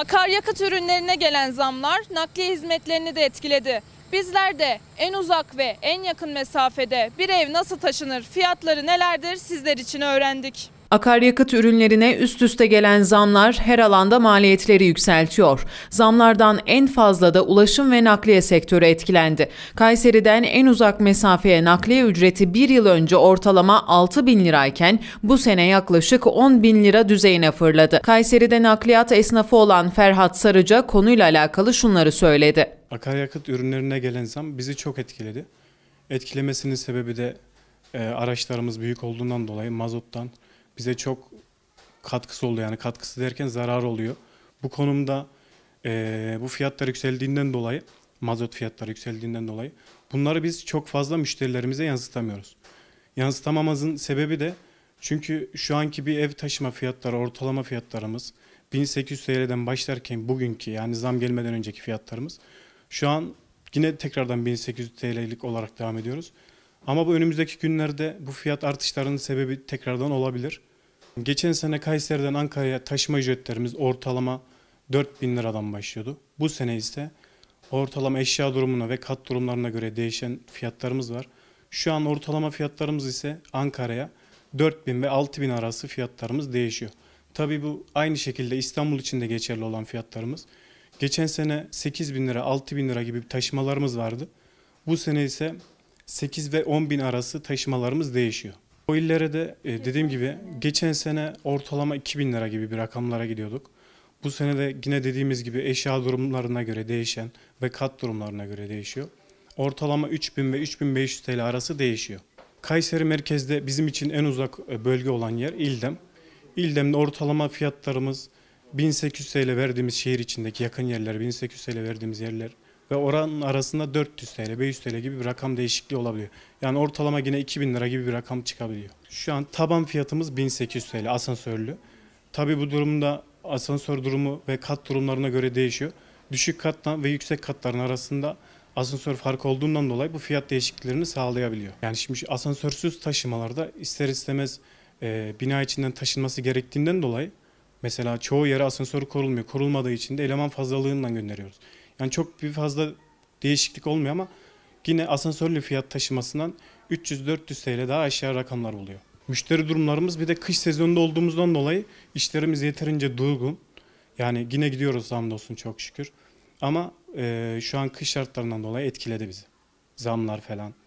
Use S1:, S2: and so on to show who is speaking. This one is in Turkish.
S1: Akaryakıt ürünlerine gelen zamlar nakliye hizmetlerini de etkiledi. Bizler de en uzak ve en yakın mesafede bir ev nasıl taşınır, fiyatları nelerdir sizler için öğrendik. Akaryakıt ürünlerine üst üste gelen zamlar her alanda maliyetleri yükseltiyor. Zamlardan en fazla da ulaşım ve nakliye sektörü etkilendi. Kayseri'den en uzak mesafeye nakliye ücreti bir yıl önce ortalama 6 bin lirayken bu sene yaklaşık 10 bin lira düzeyine fırladı. Kayseri'de nakliyat esnafı olan Ferhat Sarıca konuyla alakalı şunları söyledi.
S2: Akaryakıt ürünlerine gelen zam bizi çok etkiledi. Etkilemesinin sebebi de e, araçlarımız büyük olduğundan dolayı mazottan bize çok katkısı oldu yani katkısı derken zarar oluyor. Bu konumda e, bu fiyatlar yükseldiğinden dolayı mazot fiyatları yükseldiğinden dolayı bunları biz çok fazla müşterilerimize yansıtamıyoruz. Yansıtamamızın sebebi de çünkü şu anki bir ev taşıma fiyatları ortalama fiyatlarımız 1800 TL'den başlarken bugünkü yani zam gelmeden önceki fiyatlarımız şu an yine tekrardan 1800 TL'lik olarak devam ediyoruz. Ama bu önümüzdeki günlerde bu fiyat artışlarının sebebi tekrardan olabilir. Geçen sene Kayseri'den Ankara'ya taşıma ücretlerimiz ortalama 4 bin liradan başlıyordu. Bu sene ise ortalama eşya durumuna ve kat durumlarına göre değişen fiyatlarımız var. Şu an ortalama fiyatlarımız ise Ankara'ya 4 bin ve 6 bin arası fiyatlarımız değişiyor. Tabi bu aynı şekilde İstanbul için de geçerli olan fiyatlarımız. Geçen sene 8 bin lira, 6 bin lira gibi taşımalarımız vardı. Bu sene ise 8 ve 10 bin arası taşımalarımız değişiyor. O illere de e, dediğim gibi geçen sene ortalama 2000 lira gibi bir rakamlara gidiyorduk. Bu sene de yine dediğimiz gibi eşya durumlarına göre değişen ve kat durumlarına göre değişiyor. Ortalama 3000 ve 3500 TL arası değişiyor. Kayseri merkezde bizim için en uzak e, bölge olan yer İldem. İldem'de ortalama fiyatlarımız 1800 TL verdiğimiz şehir içindeki yakın yerler, 1800 TL verdiğimiz yerler ve oranın arasında 400 TL, 500 TL gibi bir rakam değişikliği olabiliyor. Yani ortalama yine 2000 lira gibi bir rakam çıkabiliyor. Şu an taban fiyatımız 1800 TL asansörlü. Tabi bu durumda asansör durumu ve kat durumlarına göre değişiyor. Düşük kattan ve yüksek katların arasında asansör farkı olduğundan dolayı bu fiyat değişikliklerini sağlayabiliyor. Yani şimdi asansörsüz taşımalarda ister istemez e, bina içinden taşınması gerektiğinden dolayı mesela çoğu yere asansör korulmuyor. Korulmadığı için de eleman fazlalığından gönderiyoruz. Yani çok bir fazla değişiklik olmuyor ama yine asansörlü fiyat taşımasından 300-400 TL daha aşağı rakamlar oluyor. Müşteri durumlarımız bir de kış sezonunda olduğumuzdan dolayı işlerimiz yeterince durgun. Yani yine gidiyoruz hamdolsun çok şükür. Ama e, şu an kış şartlarından dolayı etkiledi bizi. Zamlar falan.